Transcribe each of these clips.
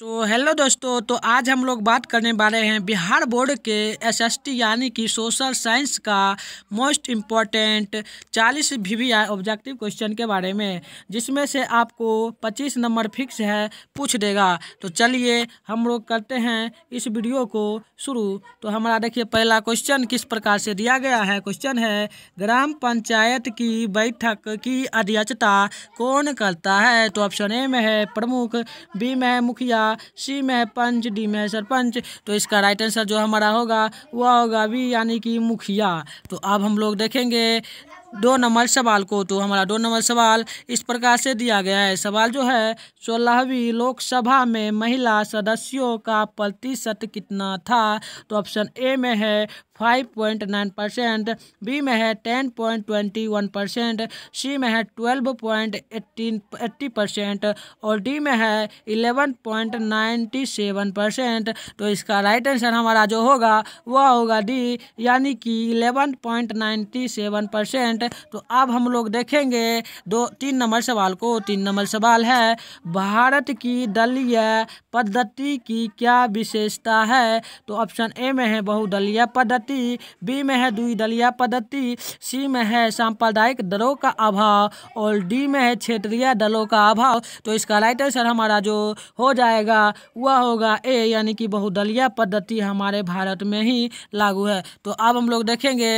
तो हेलो दोस्तों तो आज हम लोग बात करने वाले हैं बिहार बोर्ड के एसएसटी यानी कि सोशल साइंस का मोस्ट इम्पॉर्टेंट चालीस V V I objective question के बारे में जिसमें से आपको पच्चीस नंबर फिक्स है पूछ देगा तो चलिए हम लोग करते हैं इस वीडियो को शुरू तो हमारा देखिए पहला क्वेश्चन किस प्रकार से दिया गया है क्वेश्चन है ग्राम पंचायत की बैठक की अध्यक्षता कौन करता है तो ऑप्शन ए में है प्रमुख बी में है मुखिया सी में पंच डी में सरपंच तो इसका राइट आंसर जो हमारा होगा वह होगा बी यानी कि मुखिया तो अब हम लोग देखेंगे दो नंबर सवाल को तो हमारा दो नंबर सवाल इस प्रकार से दिया गया है सवाल जो है सोलहवीं लोकसभा में महिला सदस्यों का प्रतिशत कितना था तो ऑप्शन ए में है five point nine percent B में है ten point twenty one percent C में है twelve point eighteen eighty percent और डी में है eleven point ninety seven percent तो इसका राइट आंसर हमारा जो होगा वह होगा डी यानी कि eleven point ninety seven percent तो अब हम लोग देखेंगे दो तीन नंबर सवाल को तीन नंबर सवाल है भारत की दलीय पद्धति की क्या विशेषता है तो ऑप्शन ए में है बहुदलीय पद्धति पद्धति बी में है दुई दलिया पद्धति सी में है सांप्रदायिक दलों का अभाव और डी में है क्षेत्रीय दलों का अभाव तो इसका राइट आंसर हमारा जो हो जाएगा वह होगा ए यानी कि बहुदलिया पद्धति हमारे भारत में ही लागू है तो अब हम लोग देखेंगे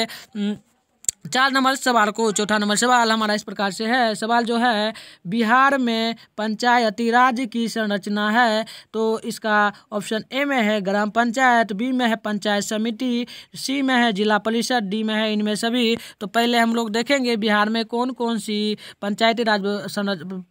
चार नंबर सवाल को चौथा नंबर सवाल हमारा इस प्रकार से है सवाल जो है बिहार में पंचायती राज की संरचना है तो इसका ऑप्शन ए में है ग्राम पंचायत बी में है पंचायत समिति सी में है जिला परिषद डी में है इनमें सभी तो पहले हम लोग देखेंगे बिहार में कौन कौन सी पंचायती राज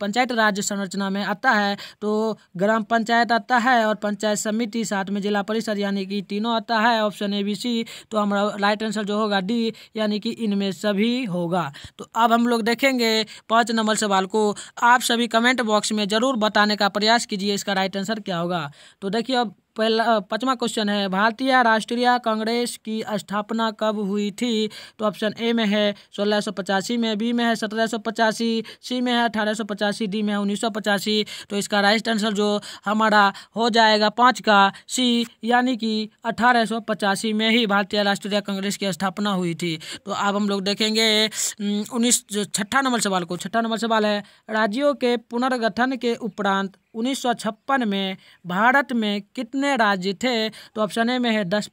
पंचायत राज संरचना में आता है तो ग्राम पंचायत आता है और पंचायत समिति साथ में जिला परिषद यानी कि तीनों आता है ऑप्शन ए बी सी तो हमारा राइट आंसर जो होगा डी यानी कि इनमें में सभी होगा तो अब हम लोग देखेंगे पाँच नंबर सवाल को आप सभी कमेंट बॉक्स में ज़रूर बताने का प्रयास कीजिए इसका राइट आंसर क्या होगा तो देखिए अब पहला पाँचवा क्वेश्चन है भारतीय राष्ट्रीय कांग्रेस की स्थापना कब हुई थी तो ऑप्शन ए में है सोलह सौ पचासी में बी में है सत्रह सौ पचासी सी में है अठारह सौ पचासी डी में है उन्नीस सौ पचासी तो इसका राइट आंसर जो हमारा हो जाएगा पाँच का सी यानी कि अठारह सौ पचासी में ही भारतीय राष्ट्रीय कांग्रेस की स्थापना हुई थी तो अब हम लोग देखेंगे उन्नीस छठा नंबर सवाल को छठा नंबर सवाल है राज्यों के पुनर्गठन के उपरांत उन्नीस में भारत में कितने राज्य थे तो ऑप्शन ए में है दस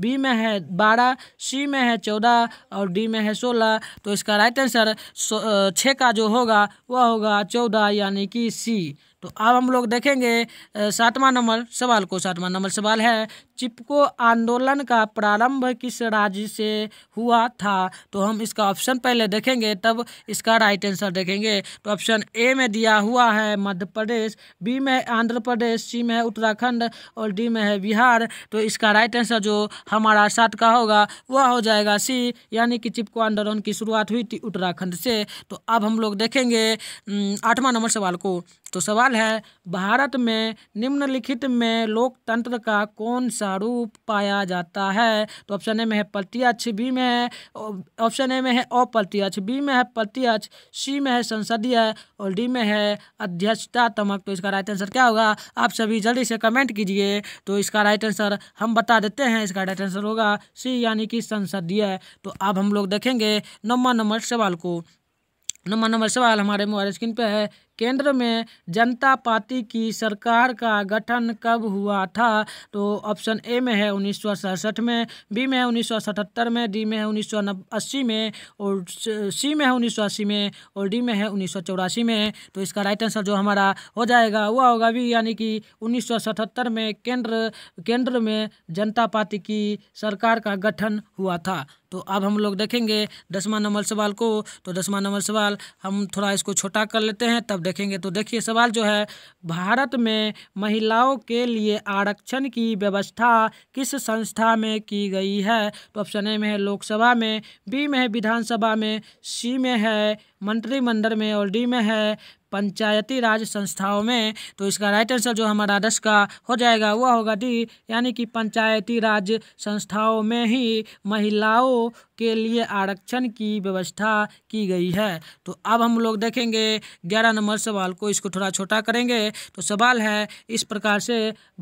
बी में है बारह सी में है चौदह और डी में है सोलह तो इसका राइट आंसर छः का जो होगा वह होगा चौदह यानी कि सी तो अब हम लोग देखेंगे सातवां नंबर सवाल को सातवां नंबर सवाल है चिपको आंदोलन का प्रारंभ किस राज्य से हुआ था तो हम इसका ऑप्शन पहले देखेंगे तब इसका राइट आंसर देखेंगे तो ऑप्शन ए में दिया हुआ है मध्य प्रदेश बी में आंध्र प्रदेश सी में है उत्तराखंड और डी में है बिहार तो इसका राइट आंसर जो हमारा सात का होगा वह हो जाएगा सी यानी कि चिपको आंदोलन की शुरुआत हुई थी उत्तराखंड से तो अब हम लोग देखेंगे आठवां नंबर सवाल को तो सवाल है भारत में निम्नलिखित में लोकतंत्र का कौन सा रूप पाया जाता है तो ऑप्शन ए में है प्रत्यक्ष बी में है ऑप्शन ए में है अप्रत्यक्ष बी में है प्रत्यक्ष सी में है संसदीय और डी में है अध्यक्षतात्मक तो इसका राइट आंसर क्या होगा आप सभी जल्दी से कमेंट कीजिए तो इसका राइट आंसर हम बता देते हैं इसका राइट आंसर होगा सी यानी कि संसदीय तो अब हम लोग देखेंगे नौवा नंबर सवाल को नंबर नंबर सवाल हमारे मोबाइल स्क्रीन पर है केंद्र में जनता पार्टी की सरकार का गठन कब हुआ था तो ऑप्शन ए में है उन्नीस में बी में है उन्नीस में डी में है उन्नीस में और सी में है उन्नीस में और डी में है उन्नीस में तो इसका राइट आंसर जो हमारा हो जाएगा वह होगा भी यानी कि उन्नीस में केंद्र केंद्र में जनता पार्टी की सरकार का गठन हुआ था तो अब हम लोग देखेंगे दसवां नंबर सवाल को तो दसवां नंबर सवाल हम थोड़ा इसको छोटा कर लेते हैं तब देखेंगे तो देखिए सवाल जो है भारत में महिलाओं के लिए आरक्षण की व्यवस्था किस संस्था में की गई है तो ऑप्शन ए में है लोकसभा में बी में है विधानसभा में सी में है मंत्रिमंडल में और डी में है पंचायती राज संस्थाओं में तो इसका राइट आंसर जो हमारा दस का हो जाएगा वह होगा डी यानी कि पंचायती राज संस्थाओं में ही महिलाओं के लिए आरक्षण की व्यवस्था की गई है तो अब हम लोग देखेंगे ग्यारह नंबर सवाल को इसको थोड़ा छोटा करेंगे तो सवाल है इस प्रकार से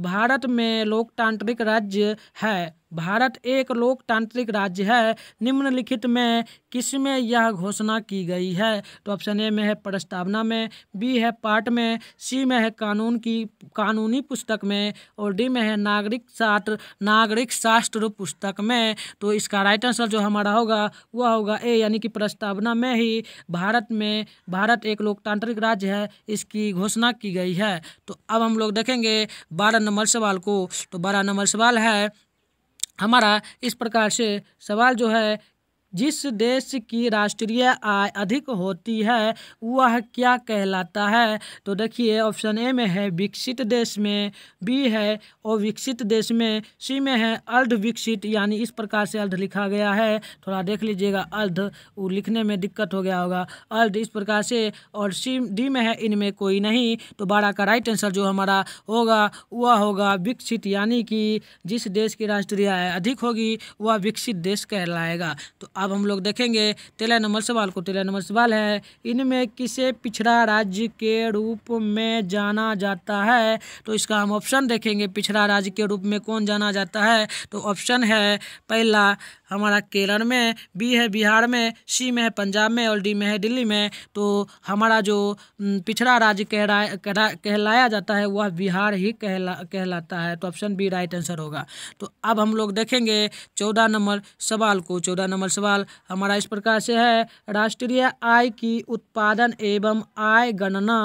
भारत में लोकतांत्रिक राज्य है भारत एक लोकतांत्रिक राज्य है निम्नलिखित में किसमें यह घोषणा की गई है तो ऑप्शन ए में है प्रस्तावना में बी है पाठ में सी में है कानून की कानूनी पुस्तक में और डी में है नागरिक शास्त्र नागरिक शास्त्र पुस्तक में तो इसका राइट आंसर जो हमारा होगा वह होगा ए यानी कि प्रस्तावना में ही भारत में भारत एक लोकतांत्रिक राज्य है इसकी घोषणा की गई है तो अब हम लोग देखेंगे बारह नंबर सवाल को तो बारह नंबर सवाल है हमारा इस प्रकार से सवाल जो है जिस देश की राष्ट्रीय आय अधिक होती है वह क्या कहलाता है तो देखिए ऑप्शन ए में है विकसित देश में बी है और विकसित देश में सी में है अर्ध विकसित यानी इस प्रकार से अर्ध लिखा गया है थोड़ा देख लीजिएगा अर्ध वो लिखने में दिक्कत हो गया होगा अर्ध इस प्रकार से और सी डी में है इनमें कोई नहीं तो बारह का राइट आंसर जो हमारा होगा वह होगा विकसित यानी कि जिस देश की राष्ट्रीय आय अधिक होगी वह विकसित देश कहलाएगा तो अब हम लोग देखेंगे तेरह नंबर सवाल को तेरह नंबर सवाल है इनमें किसे पिछड़ा राज्य के रूप में जाना जाता है तो इसका हम ऑप्शन देखेंगे पिछड़ा राज्य के रूप में कौन जाना जाता है तो ऑप्शन है पहला हमारा केरल में बी है बिहार में सी में है पंजाब में और डी में है दिल्ली में तो हमारा जो पिछड़ा राज्य कहला कहलाया जाता है वह बिहार ही कहला कहलाता है तो ऑप्शन बी राइट आंसर होगा तो अब हम लोग देखेंगे चौदह नंबर सवाल को चौदह नंबर सवाल सवाल हमारा इस प्रकार से है राष्ट्रीय आय की उत्पादन एवं आय गणना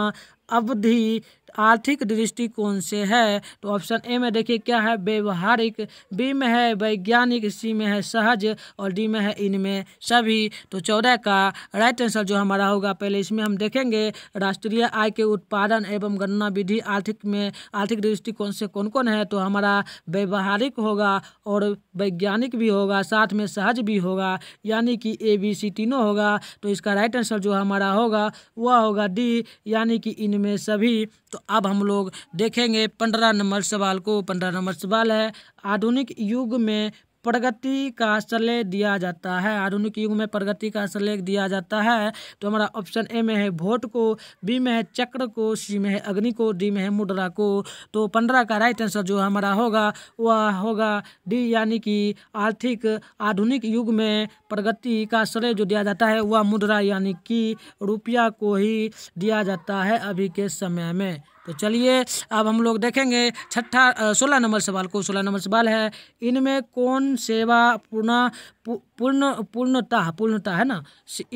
अवधि आर्थिक दृष्टिकोण से है तो ऑप्शन ए में देखिए क्या है व्यवहारिक बी में है वैज्ञानिक सी में है सहज और डी में है इनमें सभी तो चौदह का राइट आंसर जो हमारा होगा पहले इसमें हम देखेंगे राष्ट्रीय आय के उत्पादन एवं गणना विधि आर्थिक में आर्थिक दृष्टिकोण से कौन कौन है तो हमारा व्यवहारिक होगा और वैज्ञानिक भी होगा साथ में सहज भी होगा यानी कि ए बी सी तीनों होगा तो इसका राइट आंसर जो हमारा होगा वह होगा डी यानी कि इनमें सभी तो अब हम लोग देखेंगे पंद्रह नंबर सवाल को पंद्रह नंबर सवाल है आधुनिक युग में प्रगति का श्रेय दिया जाता है आधुनिक युग में प्रगति का श्रेय दिया जाता है तो हमारा ऑप्शन ए में है वोट को बी में है चक्र को सी में है अग्नि को डी में है मुद्रा को तो पंद्रह का राइट आंसर जो हमारा होगा वह होगा डी यानी कि आर्थिक आधुनिक युग में प्रगति का श्रेय जो दिया जाता है वह मुद्रा यानी कि रुपया को ही दिया जाता है अभी के समय में तो चलिए अब हम लोग देखेंगे छठा सोलह नंबर सवाल को सोलह नंबर सवाल है इनमें कौन सेवा पूर्ण पूर्ण पूर्णतः पूर्णता है ना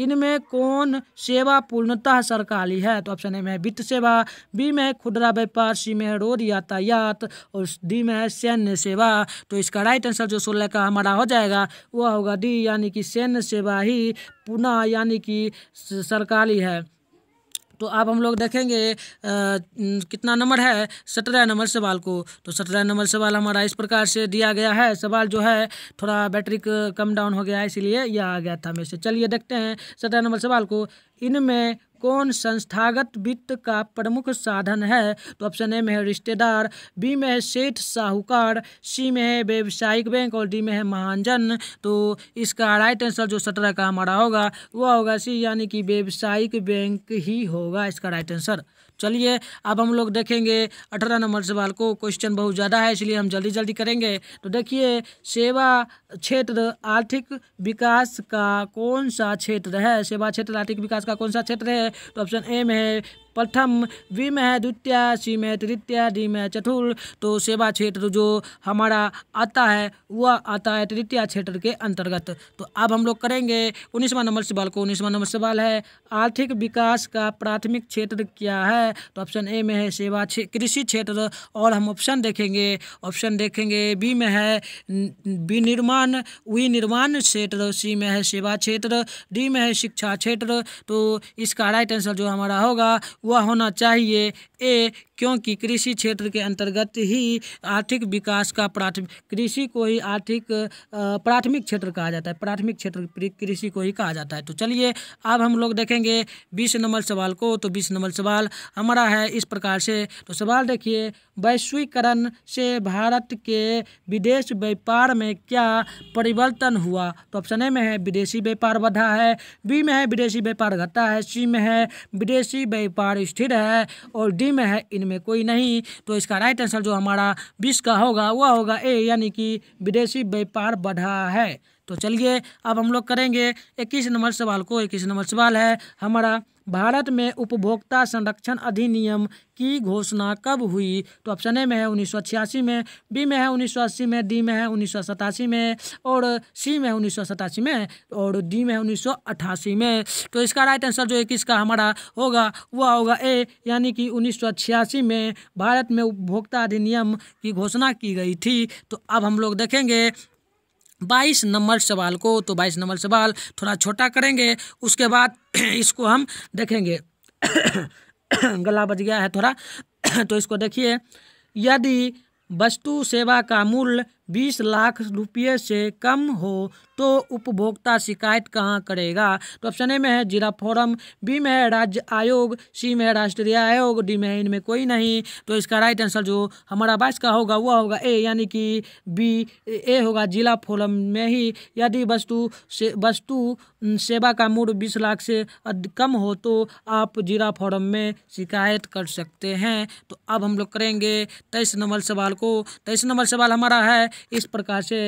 इनमें कौन सेवा पूर्णतः सरकारी है तो ऑप्शन ए में है वित्त सेवा बी में है खुदरा व्यापार सी में है रोड यातायात और डी में है सैन्य सेवा तो इसका राइट आंसर जो सोलह का हमारा हो जाएगा वह होगा डी यानी कि सैन्य सेवा ही पुनः यानी कि सरकारी है तो आप हम लोग देखेंगे आ, कितना नंबर है सत्रह नंबर सवाल को तो सत्रह नंबर सवाल हमारा इस प्रकार से दिया गया है सवाल जो है थोड़ा बैटरी कम डाउन हो गया है इसीलिए यह आ गया था मेरे से चलिए देखते हैं सत्रह नंबर सवाल को इनमें कौन संस्थागत वित्त का प्रमुख साधन है तो ऑप्शन ए में है रिश्तेदार बी में है सेठ साहूकार सी में है व्यवसायिक बैंक और डी में है महाजन तो इसका राइट आंसर जो सत्रह का हमारा होगा वह होगा सी यानी कि व्यवसायिक बैंक ही होगा इसका राइट आंसर चलिए अब हम लोग देखेंगे अठारह नंबर सवाल को क्वेश्चन बहुत ज़्यादा है इसलिए हम जल्दी जल्दी करेंगे तो देखिए सेवा क्षेत्र आर्थिक विकास का कौन सा क्षेत्र है सेवा क्षेत्र आर्थिक विकास का कौन सा क्षेत्र है तो ऑप्शन ए में है प्रथम वी में है द्वितीय सी में तृतीय डी में चतुर्थ तो सेवा क्षेत्र जो हमारा आता है वह आता है तृतीय क्षेत्र के अंतर्गत तो अब हम लोग करेंगे उन्नीसवा नंबर सवाल को उन्नीसवा नंबर सवाल है आर्थिक विकास का प्राथमिक क्षेत्र क्या है तो ऑप्शन ए में है सेवा कृषि क्षेत्र और हम ऑप्शन देखेंगे ऑप्शन देखेंगे बी में है विनिर्माण विनिर्माण क्षेत्र सी में है सेवा क्षेत्र डी में है शिक्षा क्षेत्र तो इसका राइट आंसर जो हमारा होगा वह होना चाहिए ए क्योंकि कृषि क्षेत्र के अंतर्गत ही आर्थिक विकास का प्राथमिक कृषि को ही आर्थिक प्राथमिक क्षेत्र कहा जाता है प्राथमिक क्षेत्र कृषि को ही कहा जाता है तो चलिए अब हम लोग देखेंगे बीस नंबर सवाल को तो बीस नंबर सवाल हमारा है इस प्रकार से तो सवाल देखिए वैश्वीकरण से भारत के विदेश व्यापार में क्या परिवर्तन हुआ तो ऑप्शन ए में है विदेशी व्यापार बढ़ा है बी में है विदेशी व्यापार घटा है सी में है विदेशी व्यापार स्थिर है और डी में है इनमें में कोई नहीं तो इसका राइट आंसर जो हमारा बीस का होगा वह होगा ए यानी कि विदेशी व्यापार बढ़ा है तो चलिए अब हम लोग करेंगे इक्कीस नंबर सवाल को इक्कीस नंबर सवाल है हमारा भारत में उपभोक्ता संरक्षण अधिनियम की घोषणा कब हुई तो ऑप्शन ए में है उन्नीस में बी में है उन्नीस में डी में है उन्नीस में और सी में है उन्नीस में और डी में है उन्नीस में तो इसका राइट आंसर जो है किसका हमारा होगा वह होगा ए यानी कि उन्नीस में भारत में उपभोक्ता अधिनियम की घोषणा की गई थी तो अब हम लोग देखेंगे बाईस नंबर सवाल को तो बाईस नंबर सवाल थोड़ा छोटा करेंगे उसके बाद इसको हम देखेंगे गला बज गया है थोड़ा तो इसको देखिए यदि वस्तु सेवा का मूल्य बीस लाख रुपये से कम हो तो उपभोक्ता शिकायत कहाँ करेगा तो ऑप्शन ए में है जिला फोरम बी में है राज्य आयोग सी में है राष्ट्रीय आयोग डी में है इनमें कोई नहीं तो इसका राइट आंसर जो हमारा बाइस का होगा वह होगा ए यानी कि बी ए होगा जिला फोरम में ही यदि वस्तु से वस्तु सेवा का मूल्य बीस लाख से कम हो तो आप जिला फोरम में शिकायत कर सकते हैं तो अब हम लोग करेंगे तेईस नंबर सवाल को तेईस नंबर सवाल हमारा है इस प्रकार से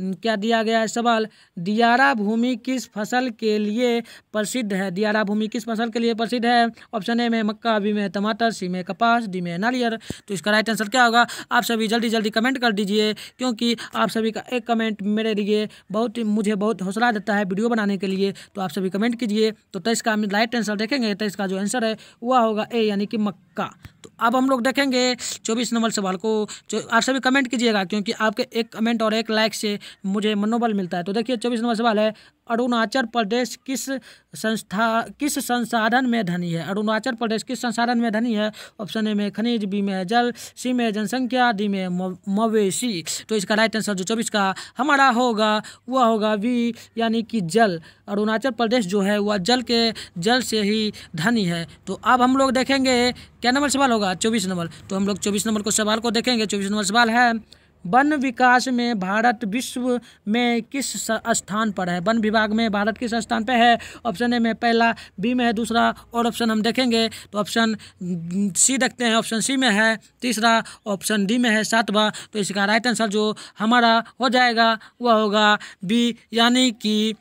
क्या दिया गया है सवाल दियारा भूमि किस फसल के लिए प्रसिद्ध है दियारा भूमि किस फसल के लिए प्रसिद्ध है ऑप्शन ए में मक्का बी में टमाटर सी में कपास डी में नारियल तो इसका राइट आंसर क्या होगा आप सभी जल्दी जल्दी कमेंट कर दीजिए क्योंकि आप सभी का एक कमेंट मेरे लिए बहुत मुझे बहुत हौसला देता है वीडियो बनाने के लिए तो आप सभी कमेंट कीजिए तो तेईस का राइट आंसर देखेंगे तेईस का जो आंसर है वह होगा ए यानी कि मक्का तो अब हम लोग देखेंगे चौबीस नंबर सवाल को आप सभी कमेंट कीजिएगा क्योंकि आपके एक कमेंट और एक लाइक से मुझे मनोबल मिलता है तो देखिए चौबीस नंबर सवाल है अरुणाचल प्रदेश किस संस्था किस संसाधन में धनी है अरुणाचल प्रदेश किस संसाधन में धनी है ऑप्शन ए में खनिज बी में जल सी में जनसंख्या डी में मवेशी तो इसका राइट आंसर जो चौबीस का हमारा होगा वह होगा वी यानी कि जल अरुणाचल प्रदेश जो है वह जल के जल से ही धनी है तो अब हम लोग देखेंगे क्या नंबर सवाल होगा चौबीस नंबर तो हम लोग चौबीस नंबर को सवाल को देखेंगे चौबीस नंबर सवाल है वन विकास में भारत विश्व में किस स्थान पर है वन विभाग में भारत किस स्थान पर है ऑप्शन ए में पहला बी में है दूसरा और ऑप्शन हम देखेंगे तो ऑप्शन सी देखते हैं ऑप्शन सी में है तीसरा ऑप्शन डी में है सातवा तो इसका राइट आंसर जो हमारा हो जाएगा वह होगा बी यानी कि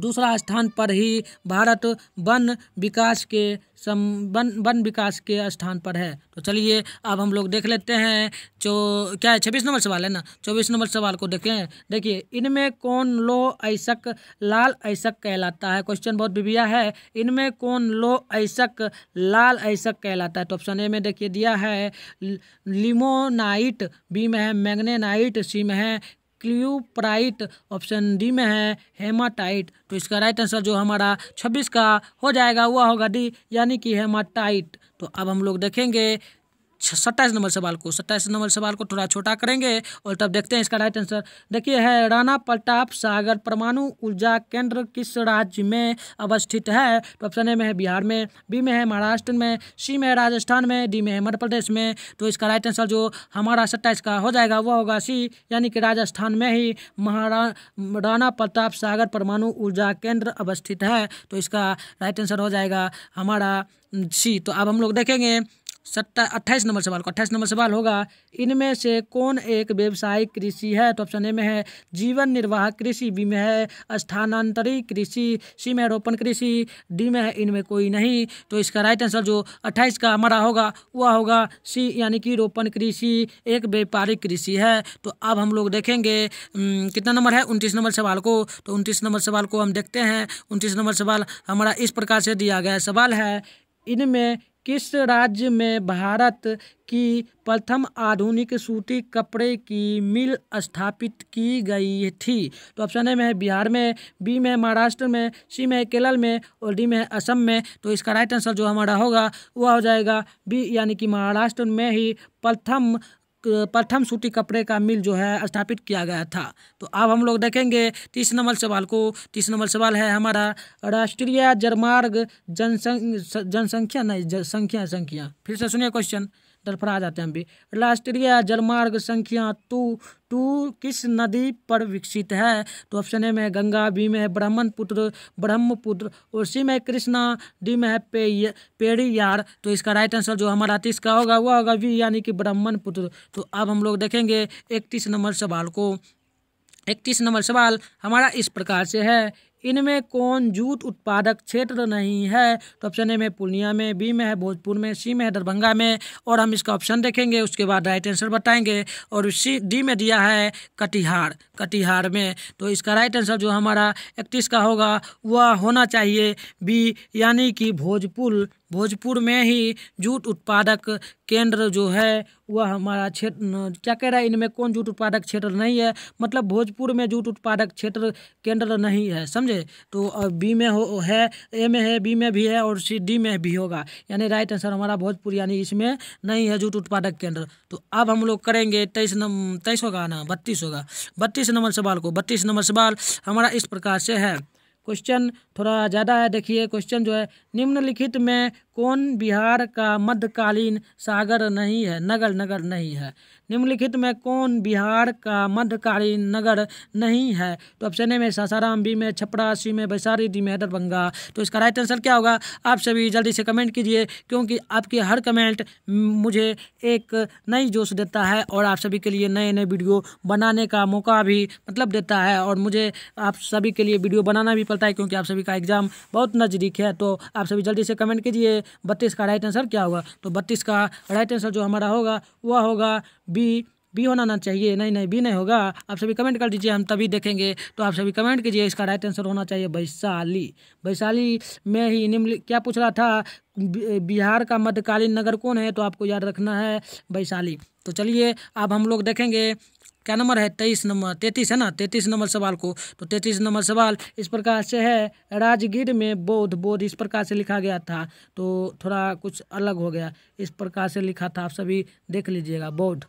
दूसरा स्थान पर ही भारत वन विकास के सम वन वन विकास के स्थान पर है तो चलिए अब हम लोग देख लेते हैं जो क्या है छब्बीस नंबर सवाल है ना चौबीस नंबर सवाल को देखें देखिए इनमें कौन लो ऐसक लाल ऐसक कहलाता है क्वेश्चन बहुत बिबिया है इनमें कौन लो ऐसक लाल ऐसक कहलाता है तो ऑप्शन ए में देखिए दिया है लिमोनाइट बी में है मैगनेनाइट सी में है क्ल्यूप्राइट ऑप्शन डी में है हेमाटाइट तो इसका राइट आंसर जो हमारा छब्बीस का हो जाएगा वह होगा डी यानी कि हेमाटाइट तो अब हम लोग देखेंगे सत्ताईस नंबर सवाल को सत्ताईस नंबर सवाल को थोड़ा छोटा करेंगे और तब देखते हैं इसका राइट आंसर देखिए है राणा प्रताप सागर परमाणु ऊर्जा केंद्र किस राज्य में अवस्थित है तो ऑप्शन ए में है बिहार में बी में है महाराष्ट्र में सी में है राजस्थान में डी में है मध्य प्रदेश में तो इसका राइट आंसर जो हमारा सत्ताईस का हो जाएगा वह होगा सी यानी कि राजस्थान में ही महारा राणा प्रताप सागर परमाणु ऊर्जा केंद्र अवस्थित है तो इसका राइट आंसर हो जाएगा हमारा सी तो अब हम लोग देखेंगे सत्ता अट्ठाईस नंबर सवाल को अट्ठाईस नंबर सवाल होगा इनमें से कौन एक व्यवसायिक कृषि है तो ऑप्शन ए में है जीवन निर्वाह कृषि बी में है स्थानांतरी कृषि सी में रोपण कृषि डी में है इनमें कोई नहीं तो इसका राइट आंसर जो अट्ठाईस का हमारा होगा वह होगा सी यानी कि रोपण कृषि एक व्यापारिक कृषि है तो अब हम लोग देखेंगे कितना नंबर है उनतीस नंबर सवाल को तो उनतीस नंबर सवाल को हम देखते हैं उनतीस नंबर सवाल हमारा इस प्रकार से दिया गया सवाल है इनमें किस राज्य में भारत की प्रथम आधुनिक सूती कपड़े की मिल स्थापित की गई थी तो ऑप्शन ए में है बिहार में बी में महाराष्ट्र में सी में केरल में और डी में है असम में तो इसका राइट आंसर जो हमारा होगा वह हो जाएगा बी यानी कि महाराष्ट्र में ही प्रथम प्रथम सूती कपड़े का मिल जो है स्थापित किया गया था तो अब हम लोग देखेंगे तीस नंबर सवाल को तीस नंबर सवाल है हमारा राष्ट्रीय जलमार्ग जनसंख्या जनसंख्या नहीं संख्या संख्या फिर से सुनिए क्वेश्चन डरफड़ा जाते हैं हम भी राष्ट्रीय जलमार्ग संख्या टू टू किस नदी पर विकसित है तो ऑप्शन ए में गंगा बी में ब्रह्मपुत्र ब्रह्मपुत्र और सी में कृष्णा डी में है पे यार तो इसका राइट आंसर जो हमारा तीस का होगा वह होगा वी यानी कि ब्रह्मपुत्र तो अब हम लोग देखेंगे इकतीस नंबर सवाल को इकतीस नंबर सवाल हमारा इस प्रकार से है इनमें कौन जूट उत्पादक क्षेत्र नहीं है तो ऑप्शन ए में पूर्णिया में बी में है भोजपुर में सी में है दरभंगा में और हम इसका ऑप्शन देखेंगे उसके बाद राइट आंसर बताएंगे और सी डी में दिया है कटिहार कटिहार में तो इसका राइट आंसर जो हमारा इकतीस का होगा वह होना चाहिए बी यानी कि भोजपुर भोजपुर में ही जूट उत्पादक केंद्र जो है वह हमारा क्षेत्र क्या कह रहा है इनमें कौन जूट उत्पादक क्षेत्र नहीं है मतलब भोजपुर में जूट उत्पादक क्षेत्र केंद्र नहीं है समझे तो बी में हो है ए में है बी में भी है और सी डी में भी होगा यानी राइट आंसर हमारा भोजपुर यानी इसमें नहीं है जूट उत्पादक केंद्र तो अब हम लोग करेंगे तेईस नंबर तेईस होगा ना बत्तीस होगा बत्तीस नंबर सवाल को बत्तीस नंबर सवाल हमारा इस प्रकार से है क्वेश्चन थोड़ा ज़्यादा है देखिए क्वेश्चन जो है निम्नलिखित में कौन बिहार का मध्यकालीन सागर नहीं है नगर नगर नहीं है निम्नलिखित में कौन बिहार का मध्यकालीन नगर नहीं है तो ऑप्शन ए में सासाराम बी में छपरा सी में वैशाली डी में दरभंगा तो इसका राइट आंसर क्या होगा आप सभी जल्दी से कमेंट कीजिए क्योंकि आपके हर कमेंट मुझे एक नई जोश देता है और आप सभी के लिए नए नए वीडियो बनाने का मौका भी मतलब देता है और मुझे आप सभी के लिए वीडियो बनाना भी पड़ता है क्योंकि आप सभी का एग्ज़ाम बहुत नज़दीक है तो आप आप सभी जल्दी से कमेंट कीजिए बत्तीस का राइट आंसर क्या होगा तो बत्तीस का राइट आंसर जो हमारा होगा वह होगा बी बी होना ना चाहिए नहीं नहीं बी नहीं होगा आप सभी कमेंट कर दीजिए हम तभी देखेंगे तो आप सभी कमेंट कीजिए इसका राइट आंसर होना चाहिए वैशाली वैशाली में ही निम्न क्या पूछ रहा था बिहार का मध्यकालीन नगर कौन है तो आपको याद रखना है वैशाली तो चलिए अब हम लोग देखेंगे क्या नंबर है तेईस नंबर तैतीस है ना तैतीस नंबर सवाल को तो तैंतीस नंबर सवाल इस प्रकार से है राजगीर में बौद्ध बौद्ध इस प्रकार से लिखा गया था तो थोड़ा कुछ अलग हो गया इस प्रकार से लिखा था आप सभी देख लीजिएगा बौद्ध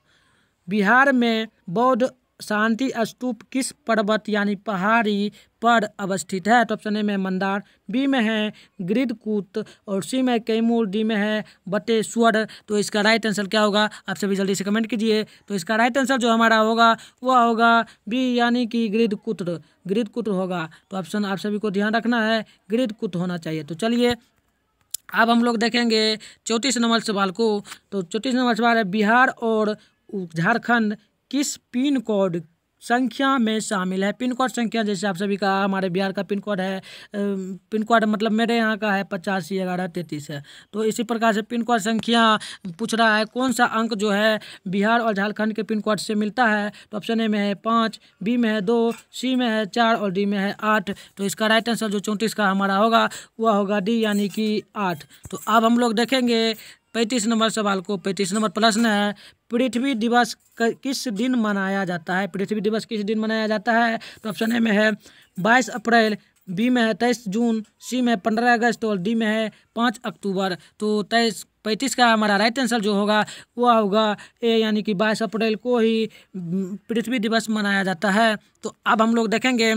बिहार में बौद्ध शांति स्तूप किस पर्वत यानी पहाड़ी पर अवस्थित है तो ऑप्शन ए में मंदार बी में है गृदकूत और सी में कैमूर डी में है बटेश्वर तो इसका राइट आंसर क्या होगा आप सभी जल्दी से कमेंट कीजिए तो इसका राइट आंसर जो हमारा होगा वह होगा बी यानी कि गृदकुत्र गृदकुत्र होगा तो ऑप्शन आप सभी को ध्यान रखना है गृदकुत होना चाहिए तो चलिए अब हम लोग देखेंगे चौंतीस नंबर सवाल को तो चौंतीस नंबर सवाल है बिहार और झारखंड किस पिन कोड संख्या में शामिल है पिन कोड संख्या जैसे आप सभी का हमारे बिहार का पिन कोड है पिन कोड मतलब मेरे यहाँ का है पचासी ग्यारह तैंतीस है तो इसी प्रकार से पिन कोड संख्या पूछ रहा है कौन सा अंक जो है बिहार और झारखंड के पिन कोड से मिलता है तो ऑप्शन ए में है पाँच बी में है दो सी में है चार और डी में है आठ तो इसका राइट आंसर जो चौंतीस का हमारा होगा वह होगा डी यानी कि आठ तो अब हम लोग देखेंगे पैंतीस नंबर सवाल को पैंतीस नंबर प्रश्न है पृथ्वी दिवस किस दिन मनाया जाता है पृथ्वी दिवस किस दिन मनाया जाता है तो ऑप्शन ए में है बाईस अप्रैल बी में है तेईस जून सी में पंद्रह अगस्त और डी में है पाँच अक्टूबर तो तेईस पैंतीस का हमारा राइट आंसर जो होगा वह होगा ए यानी कि बाईस अप्रैल को ही पृथ्वी दिवस मनाया जाता है तो अब हम लोग देखेंगे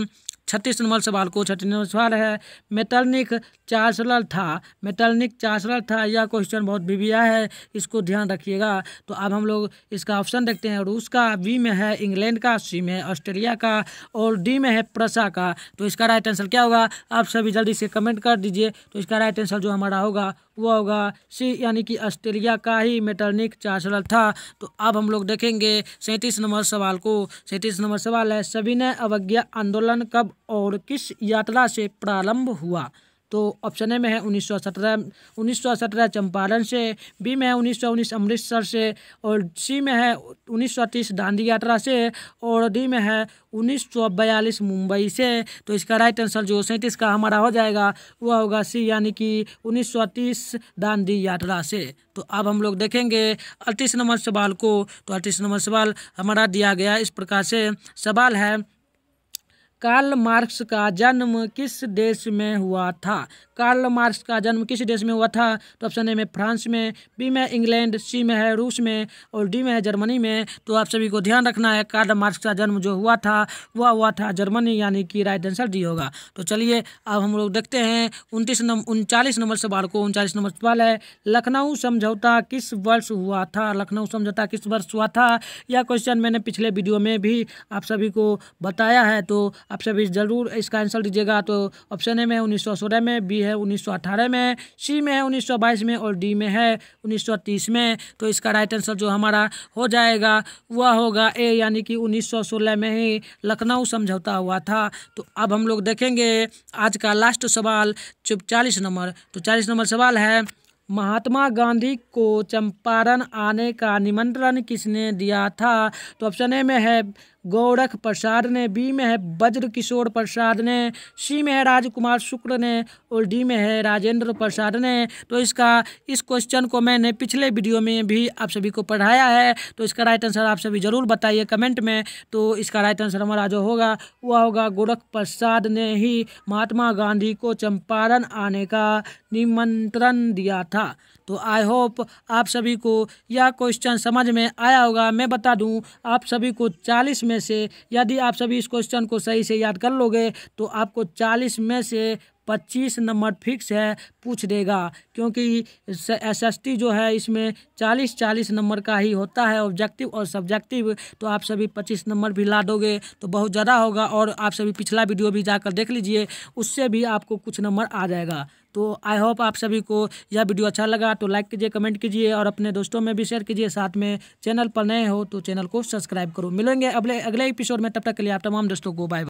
छत्तीस नंबर सवाल को छत्तीस नंबर सवाल है मेतलनिक चांसलर था मेटलनिक चांसलर था यह क्वेश्चन बहुत बीबिया है इसको ध्यान रखिएगा तो अब हम लोग इसका ऑप्शन देखते हैं रूस का बी में है इंग्लैंड का सी में है ऑस्ट्रेलिया का और डी में है प्रसा का तो इसका राइट आंसर क्या होगा आप सभी जल्दी से कमेंट कर दीजिए तो इसका राइट आंसर जो हमारा होगा वह होगा सी यानी कि ऑस्ट्रेलिया का ही मेटलनिक चांसलर था तो अब हम लोग देखेंगे सैंतीस नंबर सवाल को सैंतीस नंबर सवाल है सविनय अवज्ञा आंदोलन कब और किस यात्रा से प्रारंभ हुआ तो ऑप्शन ए में है उन्नीस सौ सत्रह उन्नीस सौ सत्रह चंपारण से बी में है उन्नीस सौ उन्नीस अमृतसर से और सी में है उन्नीस सौ तीस दांडी यात्रा से और डी में है उन्नीस सौ बयालीस मुंबई से तो इसका राइट आंसर जो सैंतीस का हमारा हो जाएगा वह होगा सी यानी कि उन्नीस सौ तीस दांडी यात्रा से तो अब हम लोग देखेंगे अड़तीस नंबर सवाल को तो अड़तीस नंबर सवाल हमारा दिया गया इस प्रकार से सवाल है कार्ल मार्क्स का जन्म किस देश में हुआ था कार्ल मार्क्स का जन्म किस देश में हुआ था तो ऑप्शन ए में फ्रांस में बी में इंग्लैंड सी में है रूस में और डी में है जर्मनी में तो आप सभी को ध्यान रखना है कार्ल मार्क्स का जन्म जो हुआ था वह हुआ था जर्मनी यानी कि राइट आंसर डी होगा तो चलिए अब हम लोग देखते हैं उनतीस नंबर उनचालीस नंबर सवाल को उनचालीस नंबर सवाल है लखनऊ समझौता किस वर्ष हुआ था लखनऊ समझौता किस वर्ष हुआ था यह क्वेश्चन मैंने पिछले वीडियो में भी आप सभी को बताया है तो आप सभी ज़रूर इसका आंसर दीजिएगा तो ऑप्शन ए में उन्नीस सौ सोलह में बी है उन्नीस सौ अठारह में सी में है उन्नीस सौ बाईस में और डी में है उन्नीस सौ तीस में तो इसका राइट आंसर जो हमारा हो जाएगा वह होगा ए यानी कि उन्नीस सौ सोलह में ही लखनऊ समझौता हुआ था तो अब हम लोग देखेंगे आज का लास्ट सवाल चुप चालीस नंबर तो चालीस नंबर सवाल है महात्मा गांधी को चंपारण आने का निमंत्रण किसने दिया था तो ऑप्शन ए में है गौरख प्रसाद ने बी में है वज्र किशोर प्रसाद ने सी में है राजकुमार शुक्ल ने और डी में है राजेंद्र प्रसाद ने तो इसका इस क्वेश्चन को मैंने पिछले वीडियो में भी आप सभी को पढ़ाया है तो इसका राइट आंसर आप सभी ज़रूर बताइए कमेंट में तो इसका राइट आंसर हमारा जो होगा वह होगा गोरख प्रसाद ने ही महात्मा गांधी को चंपारण आने का निमंत्रण दिया था तो आई होप आप सभी को यह क्वेश्चन समझ में आया होगा मैं बता दूं आप सभी को 40 में में से यदि आप सभी इस क्वेश्चन को सही से याद कर लोगे तो आपको चालीस में से पच्चीस नंबर फिक्स है पूछ देगा क्योंकि एसएसटी जो है इसमें चालीस चालीस नंबर का ही होता है ऑब्जेक्टिव और सब्जेक्टिव तो आप सभी पच्चीस नंबर भी ला दोगे तो बहुत ज़्यादा होगा और आप सभी पिछला वीडियो भी जाकर देख लीजिए उससे भी आपको कुछ नंबर आ जाएगा तो आई होप आप सभी को यह वीडियो अच्छा लगा तो लाइक कीजिए कमेंट कीजिए और अपने दोस्तों में भी शेयर कीजिए साथ में चैनल पर नए हो तो चैनल को सब्सक्राइब करो मिलेंगे अगले अगले एपिसोड में तब तक के लिए आप तमाम दोस्तों को बाय